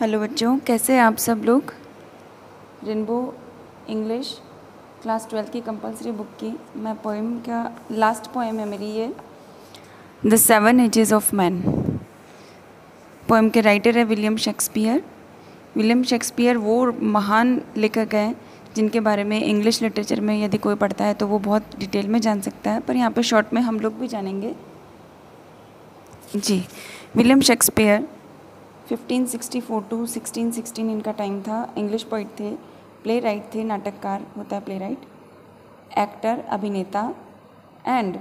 hello बच्चों कैसे हैं आप सब लोग रेनबो इंग्लिश क्लास ट्वेल्थ की कंपलसरी बुक की मैं पोइम का लास्ट पोइम है मेरी ये the seven ages of man poem के राइटर है विलियम शेक्सपियर विलियम शेक्सपियर वो महान लेखक हैं जिनके बारे में इंग्लिश लिटरेचर में यदि कोई पढ़ता है तो वो बहुत डिटेल में जान सकता है पर यहाँ पर शॉर्ट में हम लोग भी जानेंगे जी विलियम शेक्सपियर 1564 टू 1616 इनका टाइम था इंग्लिश पोइट थे प्ले राइट थे नाटककार होता है प्ले राइट एक्टर अभिनेता एंड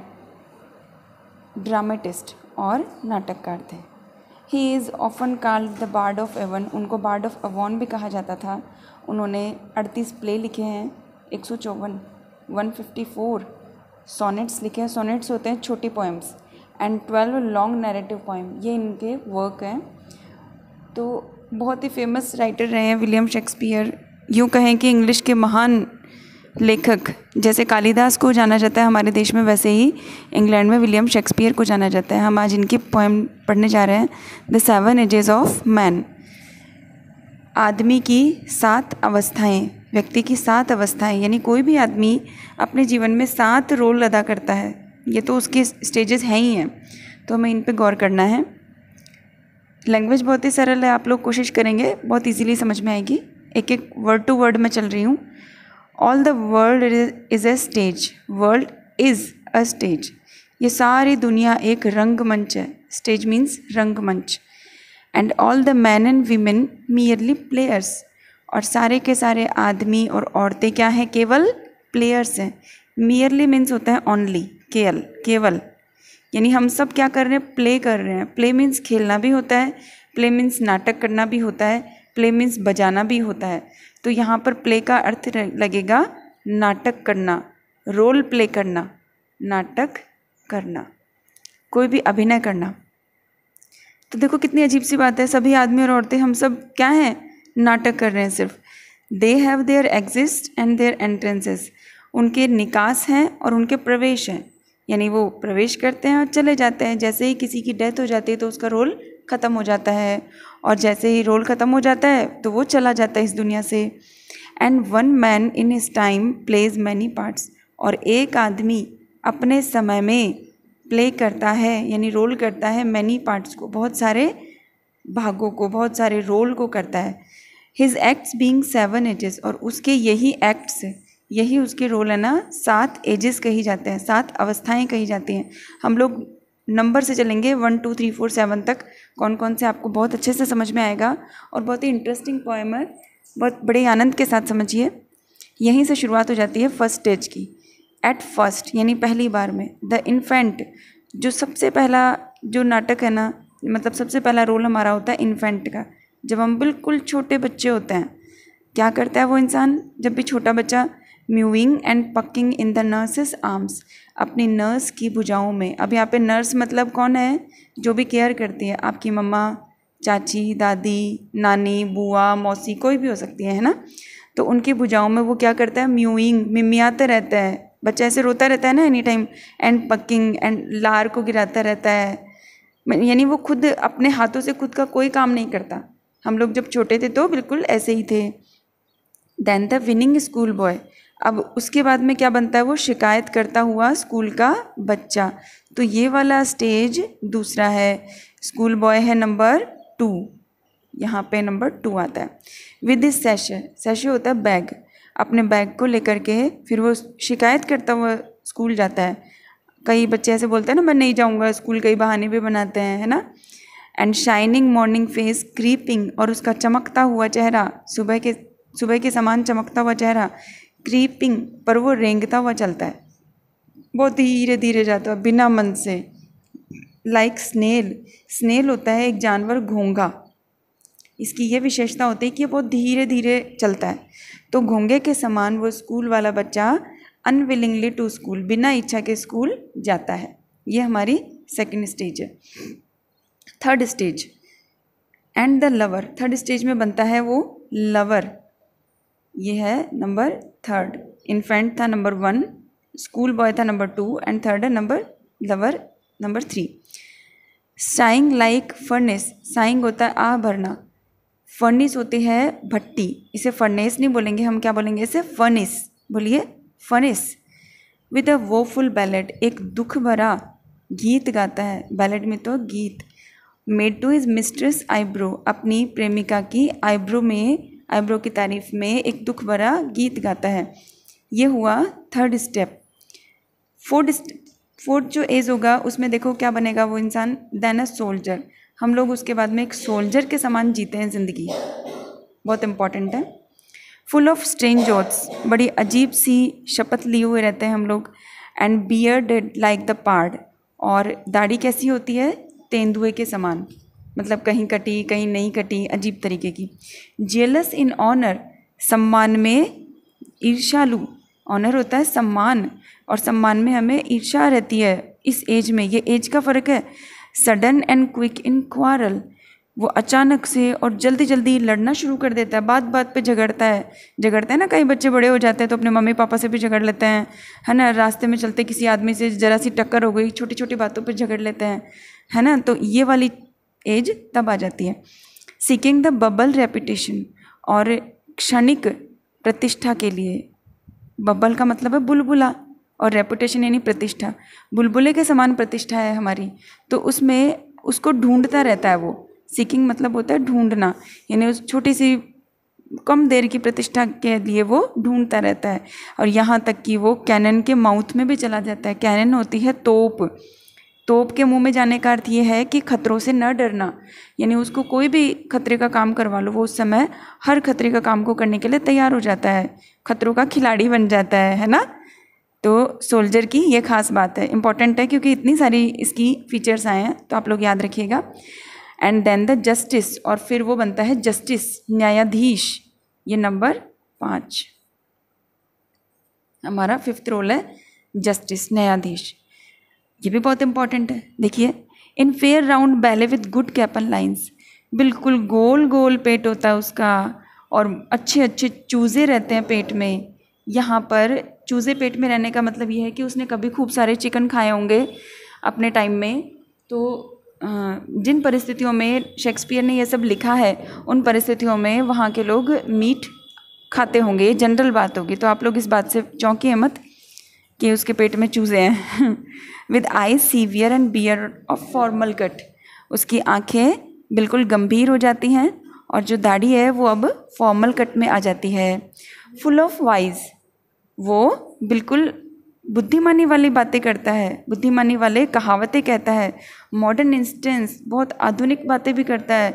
ड्रामेटिस्ट और नाटककार थे he is often called the bard of Avon उनको बार्ड ऑफ अवॉन भी कहा जाता था उन्होंने 38 प्ले लिखे हैं एक सौ चौवन वन फिफ्टी फोर सोनेट्स लिखे हैं सोनेट्स होते हैं छोटी poems and twelve long narrative poem ये इनके वर्क हैं तो बहुत ही फेमस राइटर रहे हैं विलियम शेक्सपियर यूँ कहें कि इंग्लिश के महान लेखक जैसे कालिदास को जाना जाता है हमारे देश में वैसे ही इंग्लैंड में विलियम शेक्सपियर को जाना जाता है हम आज इनकी पोएम पढ़ने जा रहे हैं the seven ages of man आदमी की सात अवस्थाएं व्यक्ति की सात अवस्थाएं यानी कोई भी आदमी अपने जीवन में सात रोल अदा करता है ये तो उसके स्टेजेस हैं ही हैं तो हमें इन पर गौर करना है लैंग्वेज बहुत ही सरल है आप लोग कोशिश करेंगे बहुत इजीली समझ में आएगी एक एक वर्ड टू वर्ड में चल रही हूँ all the world is a stage world is a stage ये सारी दुनिया एक रंगमंच है स्टेज मीन्स रंगमंच and all the men and women merely players और सारे के सारे आदमी और औरतें क्या हैं केवल प्लेयर्स हैं मीयरली मीन्स होता है ओनली केल केवल यानी हम सब क्या कर रहे हैं प्ले कर रहे हैं प्ले मीन्स खेलना भी होता है प्ले मीन्स नाटक करना भी होता है प्ले मीन्स बजाना भी होता है तो यहाँ पर प्ले का अर्थ लगेगा नाटक करना रोल प्ले करना नाटक करना कोई भी अभिनय करना तो देखो कितनी अजीब सी बात है सभी आदमी और औरतें हम सब क्या हैं नाटक कर रहे हैं सिर्फ they have their exits and their entrances उनके निकास हैं और उनके प्रवेश हैं यानी वो प्रवेश करते हैं और चले जाते हैं जैसे ही किसी की डेथ हो जाती है तो उसका रोल ख़त्म हो जाता है और जैसे ही रोल ख़त्म हो जाता है तो वो चला जाता है इस दुनिया से and one man in his time plays many parts और एक आदमी अपने समय में प्ले करता है यानी रोल करता है मैनी पार्ट्स को बहुत सारे भागों को बहुत सारे रोल को करता है his acts being seven ages और उसके यही एक्ट्स यही उसके रोल है ना सात एजेस कही जाते हैं सात अवस्थाएं कही जाती हैं हम लोग नंबर से चलेंगे one two three four seven तक कौन कौन से आपको बहुत अच्छे से समझ में आएगा और बहुत ही इंटरेस्टिंग पोएम है बहुत बड़े आनंद के साथ समझिए यहीं से शुरुआत हो जाती है फर्स्ट स्टेज की एट फर्स्ट यानी पहली बार में द इन्फेंट जो सबसे पहला जो नाटक है ना मतलब सबसे पहला रोल हमारा होता है इन्फेंट का जब हम बिल्कुल छोटे बच्चे होते हैं क्या करता है वो इंसान जब भी छोटा बच्चा mewling and puking in the nurse's arms अपनी नर्स की भुजाओं में अब यहाँ पे नर्स मतलब कौन है जो भी केयर करती है आपकी मम्मा चाची दादी नानी बुआ मौसी कोई भी हो सकती है है ना तो उनकी भुजाओं में वो क्या करता है म्यूइंग मिमियाते रहता है बच्चा ऐसे रोता रहता है ना any time and puking and लार को गिराता रहता है यानी वो खुद अपने हाथों से खुद का कोई काम नहीं करता हम लोग जब छोटे थे तो बिल्कुल ऐसे ही थे then the whining school boy अब उसके बाद में क्या बनता है वो शिकायत करता हुआ स्कूल का बच्चा तो ये वाला स्टेज दूसरा है स्कूल बॉय है नंबर टू यहाँ पे नंबर टू आता है विद इस सैश सैश होता है बैग अपने बैग को लेकर के फिर वो शिकायत करता हुआ स्कूल जाता है कई बच्चे ऐसे बोलते हैं ना मैं नहीं जाऊँगा स्कूल कई बहाने भी बनाते हैं है ना and shining morning face creeping और उसका चमकता हुआ चेहरा सुबह के सुबह के समान चमकता हुआ चेहरा क्रीपिंग पर वो रेंगता हुआ चलता है वो धीरे धीरे जाता है बिना मन से लाइक स्नेल स्नेल होता है एक जानवर घोंगा इसकी यह विशेषता होती है कि वो धीरे धीरे चलता है तो घोंगे के समान वो स्कूल वाला बच्चा अनविलिंगली टू स्कूल बिना इच्छा के स्कूल जाता है ये हमारी सेकेंड स्टेज है third stage and the lover third stage में बनता है वो लवर ये है नंबर थर्ड इन्फेंट था नंबर वन स्कूल बॉय था नंबर टू एंड थर्ड है number lover number three sighing like furnace sighing होता है आ भरना फर्निस होती है भट्टी इसे फर्नेस नहीं बोलेंगे हम क्या बोलेंगे इसे फर्निस बोलिए furnace with a woeful ballad एक दुख भरा गीत गाता है बैलेट में तो गीत made to his mistress eyebrow अपनी प्रेमिका की आईब्रो में आईब्रो की तारीफ में एक दुख भरा गीत गाता है ये हुआ थर्ड स्टेप फोर्थ फोर्थ जो एज होगा उसमें देखो क्या बनेगा वो इंसान देन अ सोल्जर हम लोग उसके बाद में एक सोल्जर के समान जीते हैं ज़िंदगी बहुत इम्पॉर्टेंट है फुल ऑफ स्ट्रेंज ओट्स बड़ी अजीब सी शपथ लिए हुए रहते हैं हम लोग and beard dead like the pard और दाढ़ी कैसी होती है तेंदुए के समान मतलब कहीं कटी कहीं नहीं कटी अजीब तरीके की जेलस इन ऑनर सम्मान में ईर्षालु ऑनर होता है सम्मान और सम्मान में हमें ईर्षा रहती है इस एज में ये एज का फ़र्क है sudden and quick in quarrel वो अचानक से और जल्दी जल्दी लड़ना शुरू कर देता है बात बात पे झगड़ता है झगड़ता है ना कई बच्चे बड़े हो जाते हैं तो अपने मम्मी पापा से भी झगड़ लेते हैं है ना रास्ते में चलते किसी आदमी से ज़रा सी टक्कर हो गई छोटी छोटी बातों पर झगड़ लेते हैं है ना तो ये वाली एज तब आ जाती है सीकिंग द बबल रेपिटेशन और क्षणिक प्रतिष्ठा के लिए बबल का मतलब है बुलबुला और रेपुटेशन यानी प्रतिष्ठा बुलबुले के समान प्रतिष्ठा है हमारी तो उसमें उसको ढूंढता रहता है वो सीकिंग मतलब होता है ढूंढना यानी उस छोटी सी कम देर की प्रतिष्ठा के लिए वो ढूंढता रहता है और यहाँ तक कि वो कैनन के माउथ में भी चला जाता है कैनन होती है तोप तोप के मुंह में जाने का अर्थ ये है कि खतरों से न डरना यानी उसको कोई भी खतरे का काम करवा लो वो उस समय हर खतरे का काम को करने के लिए तैयार हो जाता है खतरों का खिलाड़ी बन जाता है है ना तो सोल्जर की ये खास बात है इंपॉर्टेंट है क्योंकि इतनी सारी इसकी फीचर्स आए हैं तो आप लोग याद रखिएगा एंड देन द जस्टिस और फिर वो बनता है जस्टिस न्यायाधीश ये नंबर पाँच हमारा फिफ्थ रोल है जस्टिस न्यायाधीश ये भी बहुत इंपॉर्टेंट है देखिए in fair round belly with good capon lines बिल्कुल गोल गोल पेट होता है उसका और अच्छे अच्छे चूज़े रहते हैं पेट में यहाँ पर चूज़े पेट में रहने का मतलब ये है कि उसने कभी खूब सारे चिकन खाए होंगे अपने टाइम में तो जिन परिस्थितियों में शेक्सपियर ने यह सब लिखा है उन परिस्थितियों में वहाँ के लोग मीट खाते होंगे ये जनरल बात होगी तो आप लोग इस बात से चौंकी मत कि उसके पेट में चूज़े हैं with eye severe and beard of formal cut उसकी आंखें बिल्कुल गंभीर हो जाती हैं और जो दाढ़ी है वो अब फॉर्मल कट में आ जाती है फुल ऑफ वाइज वो बिल्कुल बुद्धिमानी वाली बातें करता है बुद्धिमानी वाले कहावतें कहता है मॉडर्न इंस्टेंस बहुत आधुनिक बातें भी करता है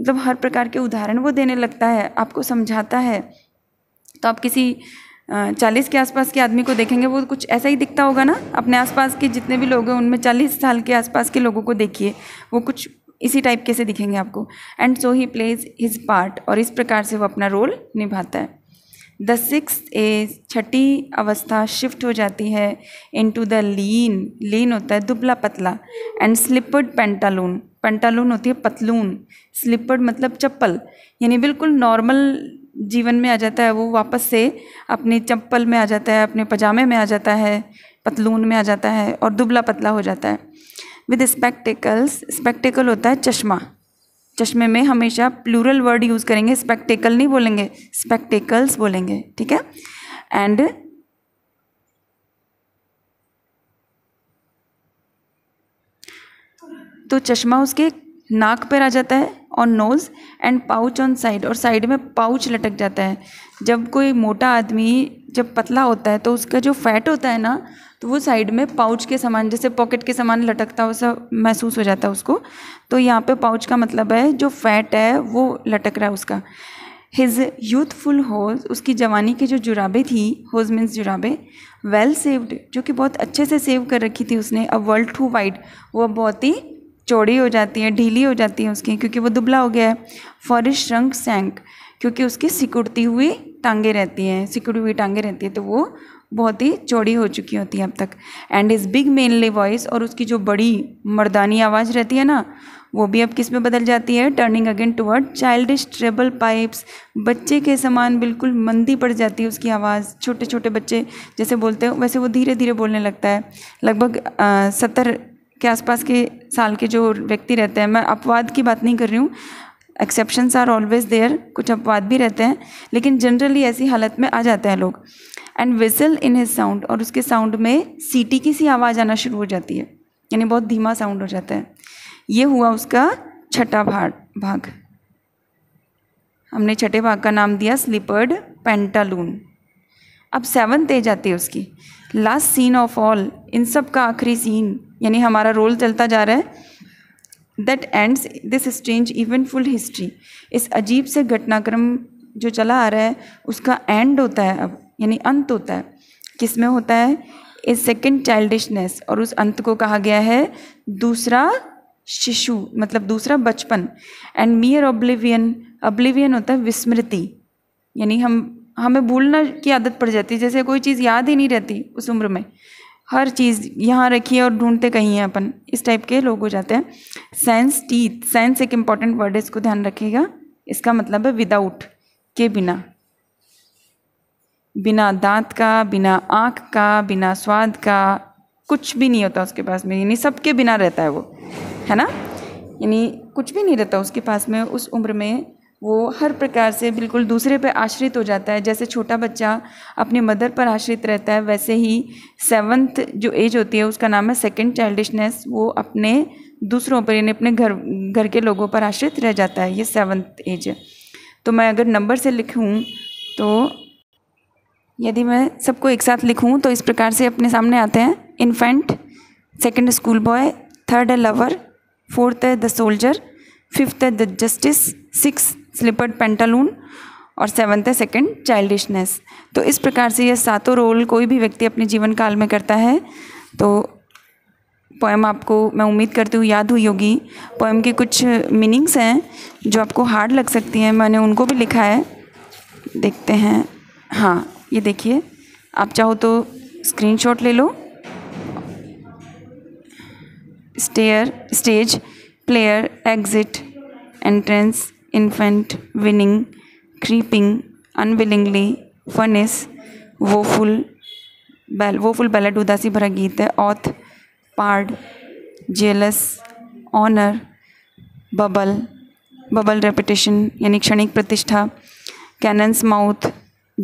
मतलब हर प्रकार के उदाहरण वो देने लगता है आपको समझाता है तो आप किसी चालीस के आसपास के आदमी को देखेंगे वो कुछ ऐसा ही दिखता होगा ना अपने आसपास के जितने भी लोग हैं उनमें चालीस साल के आसपास के लोगों को देखिए वो कुछ इसी टाइप के से दिखेंगे आपको and so he plays his part और इस प्रकार से वो अपना रोल निभाता है द सिक्स एज छठी अवस्था शिफ्ट हो जाती है इन टू द लीन लीन होता है दुबला पतला एंड स्लिपड पेंटालून पंटालून होती है पतलून स्लीपर मतलब चप्पल यानी बिल्कुल नॉर्मल जीवन में आ जाता है वो वापस से अपनी चप्पल में आ जाता है अपने पजामे में आ जाता है पतलून में आ जाता है और दुबला पतला हो जाता है विद स्पेक्टिकल्स स्पेक्टिकल होता है चश्मा चश्मे में हमेशा प्लूरल वर्ड यूज़ करेंगे स्पेक्टिकल नहीं बोलेंगे स्पेक्टिकल्स बोलेंगे ठीक है एंड तो चश्मा उसके नाक पर आ जाता है on nose and pouch on side और साइड में पाउच लटक जाता है जब कोई मोटा आदमी जब पतला होता है तो उसका जो फैट होता है ना तो वो साइड में पाउच के समान जैसे पॉकेट के समान लटकता सब महसूस हो जाता है उसको तो यहाँ पे पाउच का मतलब है जो फैट है वो लटक रहा है उसका हिज यूथफुल होज उसकी जवानी की जो जुराबे थी होज मीन्स जुराबे वेल सेव्ड जो कि बहुत अच्छे से सेव कर रखी थी उसने अ वर्ल्ड टू वाइड वो बहुत ही चौड़ी हो जाती है ढीली हो जाती है उसकी क्योंकि वो दुबला हो गया है फॉरिश रंग सैंक क्योंकि उसकी सिकुड़ती हुई टांगे रहती हैं सिकुड़ी हुई टांगे रहती है तो वो बहुत ही चौड़ी हो चुकी होती है अब तक and his big manly voice और उसकी जो बड़ी मर्दानी आवाज़ रहती है ना वो भी अब किस में बदल जाती है turning again toward childish treble pipes बच्चे के समान बिल्कुल मंदी पड़ जाती है उसकी आवाज़ छोटे छोटे बच्चे जैसे बोलते हैं वैसे वो धीरे धीरे बोलने लगता है लगभग सत्तर के आसपास के साल के जो व्यक्ति रहते हैं मैं अपवाद की बात नहीं कर रही हूँ एक्सेप्शंस आर ऑलवेज देयर कुछ अपवाद भी रहते हैं लेकिन जनरली ऐसी हालत में आ जाते हैं लोग and whistles in his sound और उसके साउंड में सीटी की सी आवाज़ आना शुरू हो जाती है यानी बहुत धीमा साउंड हो जाता है ये हुआ उसका छठा भाग भाग हमने छठे भाग का नाम दिया स्लीपर्ड पेंटालून अब सेवन्थ एज आती है उसकी लास्ट सीन ऑफ ऑल इन सब का आखिरी सीन यानी हमारा रोल चलता जा रहा है that ends this strange eventful history इस अजीब से घटनाक्रम जो चला आ रहा है उसका एंड होता है अब यानी अंत होता है किस में होता है ए सेकेंड चाइल्डिशनेस और उस अंत को कहा गया है दूसरा शिशु मतलब दूसरा बचपन एंड मियर ऑब्लिवियन ऑब्लिवियन होता है विस्मृति यानी हम हमें भूलना की आदत पड़ जाती है जैसे कोई चीज़ याद ही नहीं रहती उस उम्र में हर चीज़ यहाँ रखी है और ढूंढते कहीं हैं अपन इस टाइप के लोग हो जाते हैं सेंस टीथ सेंस एक इम्पॉर्टेंट वर्ड है इसको ध्यान रखिएगा इसका मतलब है विदाउट के बिना बिना दांत का बिना आँख का बिना स्वाद का कुछ भी नहीं होता उसके पास में यानी सबके बिना रहता है वो है ना यानी कुछ भी नहीं रहता उसके पास में उस उम्र में वो हर प्रकार से बिल्कुल दूसरे पर आश्रित हो जाता है जैसे छोटा बच्चा अपने मदर पर आश्रित रहता है वैसे ही सेवन्थ जो एज होती है उसका नाम है सेकेंड चाइल्डिशनेस वो अपने दूसरों पर यानी अपने घर घर के लोगों पर आश्रित रह जाता है ये सेवन्थ एज है तो मैं अगर नंबर से लिखूँ तो यदि मैं सबको एक साथ लिखूँ तो इस प्रकार से अपने सामने आते हैं infant second school boy third है लवर फोर्थ है द सोल्जर फिफ्थ है the justice six slippered pantaloon और सेवन्थ है सेकेंड चाइल्डिशनेस तो इस प्रकार से ये सातों रोल कोई भी व्यक्ति अपने जीवन काल में करता है तो पोएम आपको मैं उम्मीद करती हूँ याद हुई होगी पोएम की कुछ मीनिंग्स हैं जो आपको हार्ड लग सकती हैं मैंने उनको भी लिखा है देखते हैं हाँ ये देखिए आप चाहो तो स्क्रीनशॉट ले लो stair stage player exit entrance infant whining creeping unwillingly furnace woeful बैल वो फुल बैलड उदासी भरा गीत है oath pard jealous honour bubble bubble reputation यानी क्षणिक प्रतिष्ठा cannon's mouth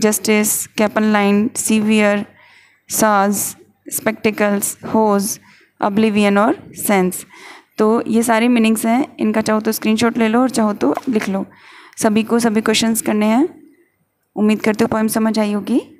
justice capon line severe saws spectacles hose oblivion और सेंस तो ये सारे मीनिंग्स हैं इनका चाहो तो स्क्रीनशॉट ले लो और चाहो तो लिख लो सभी को सभी क्वेश्चंस करने हैं उम्मीद करते हो पॉइंट समझ आई होगी